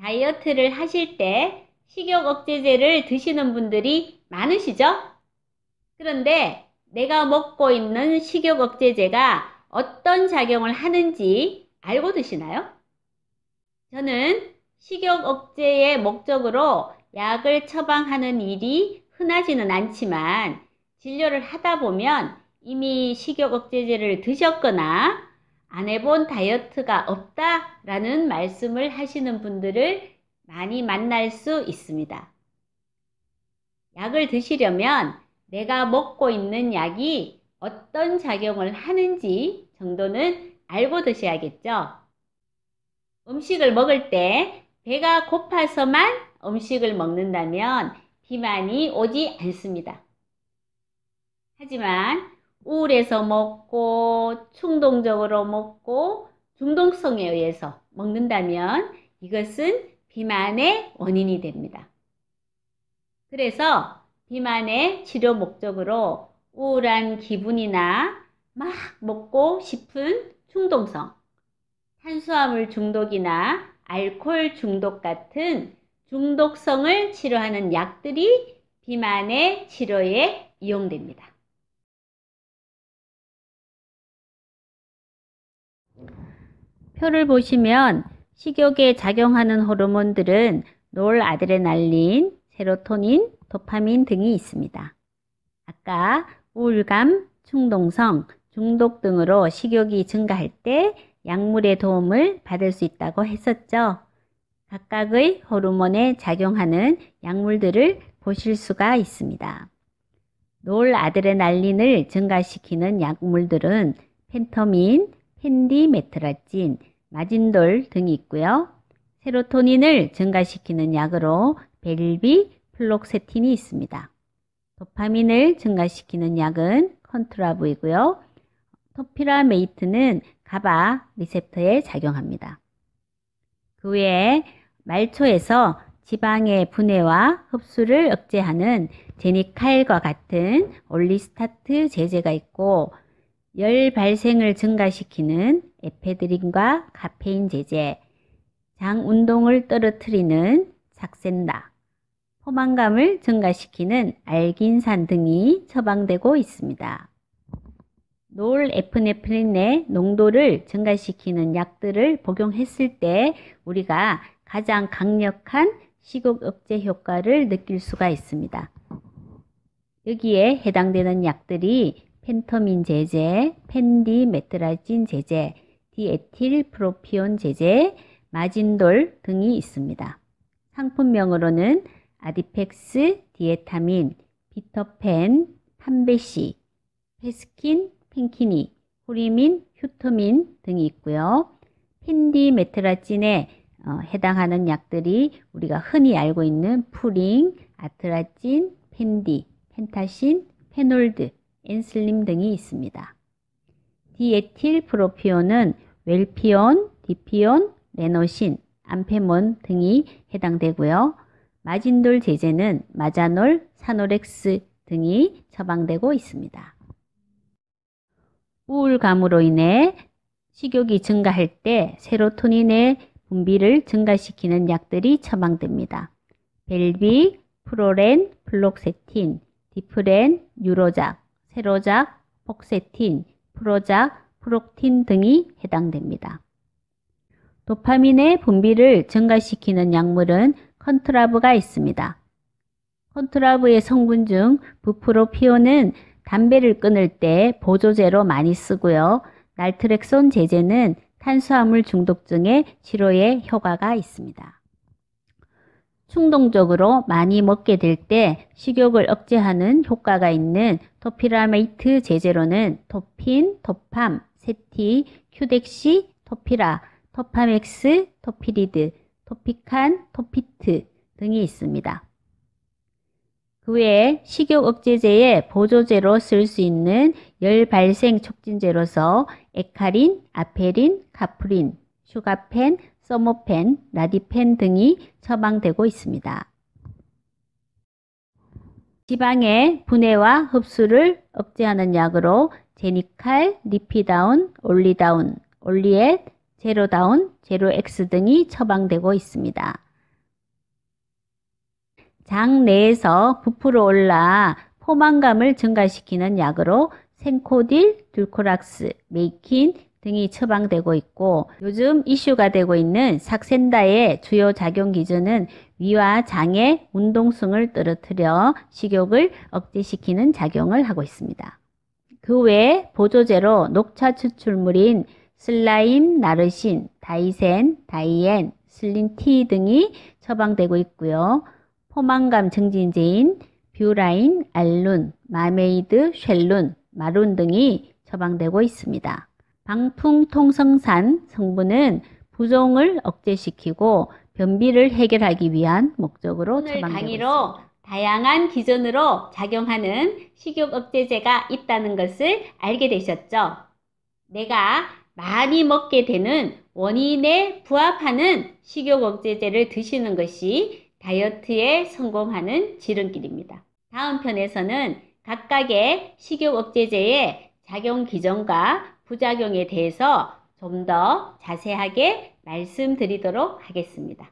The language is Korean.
다이어트를 하실 때 식욕 억제제를 드시는 분들이 많으시죠? 그런데 내가 먹고 있는 식욕 억제제가 어떤 작용을 하는지 알고 드시나요? 저는 식욕 억제의 목적으로 약을 처방하는 일이 흔하지는 않지만 진료를 하다 보면 이미 식욕 억제제를 드셨거나 안 해본 다이어트가 없다 라는 말씀을 하시는 분들을 많이 만날 수 있습니다. 약을 드시려면 내가 먹고 있는 약이 어떤 작용을 하는지 정도는 알고 드셔야겠죠. 음식을 먹을 때 배가 고파서만 음식을 먹는다면 비만이 오지 않습니다. 하지만 우울해서 먹고 충동적으로 먹고 중독성에 의해서 먹는다면 이것은 비만의 원인이 됩니다. 그래서 비만의 치료 목적으로 우울한 기분이나 막 먹고 싶은 충동성, 탄수화물 중독이나 알코올 중독 같은 중독성을 치료하는 약들이 비만의 치료에 이용됩니다. 표를 보시면 식욕에 작용하는 호르몬들은 놀아드레날린, 세로토닌, 도파민 등이 있습니다. 아까 우울감, 충동성, 중독 등으로 식욕이 증가할 때 약물의 도움을 받을 수 있다고 했었죠. 각각의 호르몬에 작용하는 약물들을 보실 수가 있습니다. 놀아드레날린을 증가시키는 약물들은 펜터민, 핸디 메트라진 마진돌 등이 있고요. 세로토닌을 증가시키는 약으로 벨비, 플록세틴이 있습니다. 도파민을 증가시키는 약은 컨트라브이고요. 토피라메이트는 가바 리셉터에 작용합니다. 그 외에 말초에서 지방의 분해와 흡수를 억제하는 제니칼과 같은 올리스타트 제제가 있고 열 발생을 증가시키는 에페드린과 카페인 제제, 장 운동을 떨어뜨리는 작센다, 포만감을 증가시키는 알긴산 등이 처방되고 있습니다. 놀에프네프린의 농도를 증가시키는 약들을 복용했을 때 우리가 가장 강력한 식욕 억제 효과를 느낄 수가 있습니다. 여기에 해당되는 약들이 펜터민 제제, 펜디 메트라진 제제, 디에틸 프로피온 제제, 마진돌 등이 있습니다. 상품명으로는 아디펙스, 디에타민, 비터펜, 탐베시 페스킨, 펜키니, 호리민, 휴토민 등이 있고요. 펜디메트라진에 어, 해당하는 약들이 우리가 흔히 알고 있는 푸링, 아트라진, 펜디, 펜타신, 페놀드, 엔슬림 등이 있습니다. 디에틸 프로피온은 웰피온, 디피온, 레노신, 암페몬 등이 해당되고요. 마진돌 제제는 마자놀, 사노렉스 등이 처방되고 있습니다. 우울감으로 인해 식욕이 증가할 때 세로토닌의 분비를 증가시키는 약들이 처방됩니다. 벨비, 프로렌, 플록세틴, 디프렌, 유로작, 세로작, 폭세틴, 프로작, 프록틴 등이 해당됩니다. 도파민의 분비를 증가시키는 약물은 컨트라브가 있습니다. 컨트라브의 성분 중 부프로피온은 담배를 끊을 때 보조제로 많이 쓰고요. 날트렉손 제제는 탄수화물 중독증의 치료에 효과가 있습니다. 충동적으로 많이 먹게 될 때 식욕을 억제하는 효과가 있는 토피라메이트 제제로는 토핀, 토팜, 세티, 큐덱시, 토피라, 토파맥스, 토피리드, 토피칸, 토피트 등이 있습니다. 그 외에 식욕 억제제의 보조제로 쓸 수 있는 열 발생 촉진제로서 에카린, 아페린, 카프린, 슈가펜, 서머펜, 라디펜 등이 처방되고 있습니다. 지방의 분해와 흡수를 억제하는 약으로 제니칼, 리피다운, 올리다운, 올리엣, 제로다운, 제로엑스 등이 처방되고 있습니다. 장 내에서 부풀어 올라 포만감을 증가시키는 약으로 생코딜, 둘코락스 메이킨, 등이 처방되고 있고 요즘 이슈가 되고 있는 삭센다의 주요 작용 기준은 위와 장의 운동성을 떨어뜨려 식욕을 억제시키는 작용을 하고 있습니다. 그 외에 보조제로 녹차 추출물인 슬라임, 나르신, 다이센, 다이엔, 슬린티 등이 처방되고 있고요. 포만감 증진제인 뷰라인, 알룬, 마메이드, 쉘룬, 마룬 등이 처방되고 있습니다. 방풍통성산 성분은 부종을 억제시키고 변비를 해결하기 위한 목적으로 처방되고 다 다양한 기전으로 작용하는 식욕 억제제가 있다는 것을 알게 되셨죠. 내가 많이 먹게 되는 원인에 부합하는 식욕 억제제를 드시는 것이 다이어트에 성공하는 지름길입니다. 다음 편에서는 각각의 식욕 억제제의 작용 기전과 부작용에 대해서 좀 더 자세하게 말씀드리도록 하겠습니다.